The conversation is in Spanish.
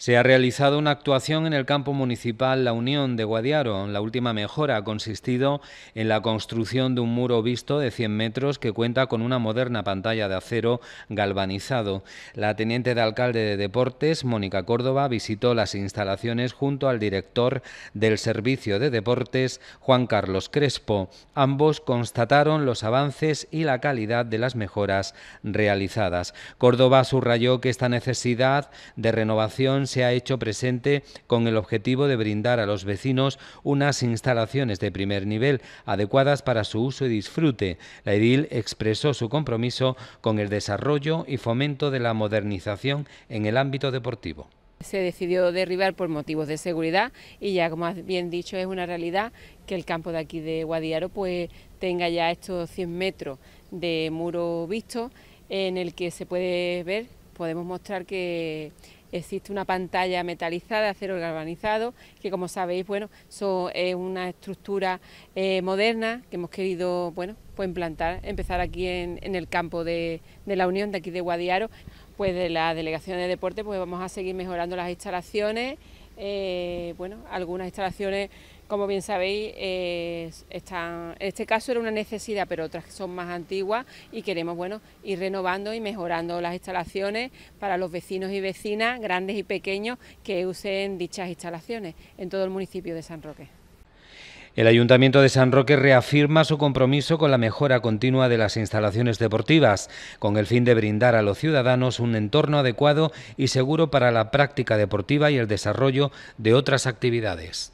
Se ha realizado una actuación en el campo municipal La Unión de Guadiaro. La última mejora ha consistido en la construcción de un muro visto de 100 metros que cuenta con una moderna pantalla de acero galvanizado. La teniente de alcalde de Deportes, Mónica Córdoba, visitó las instalaciones junto al director del Servicio de Deportes, Juan Carlos Crespo. Ambos constataron los avances y la calidad de las mejoras realizadas. Córdoba subrayó que esta necesidad de renovación se ha hecho presente con el objetivo de brindar a los vecinos unas instalaciones de primer nivel adecuadas para su uso y disfrute. La edil expresó su compromiso con el desarrollo y fomento de la modernización en el ámbito deportivo. Se decidió derribar por motivos de seguridad y ya como has bien dicho es una realidad que el campo de aquí de Guadiaro pues tenga ya estos 100 metros de muro visto en el que se puede ver, podemos mostrar que existe una pantalla metalizada de acero galvanizado, que como sabéis, bueno, es una estructura eh, moderna que hemos querido, bueno, pues implantar, empezar aquí en, el campo de, de, la Unión, de aquí de Guadiaro, pues de la Delegación de Deporte, pues vamos a seguir mejorando las instalaciones eh, bueno, algunas instalaciones, como bien sabéis, eh, están, en este caso era una necesidad, pero otras son más antiguas y queremos, bueno, ir renovando y mejorando las instalaciones para los vecinos y vecinas, grandes y pequeños, que usen dichas instalaciones en todo el municipio de San Roque. El Ayuntamiento de San Roque reafirma su compromiso con la mejora continua de las instalaciones deportivas, con el fin de brindar a los ciudadanos un entorno adecuado y seguro para la práctica deportiva y el desarrollo de otras actividades.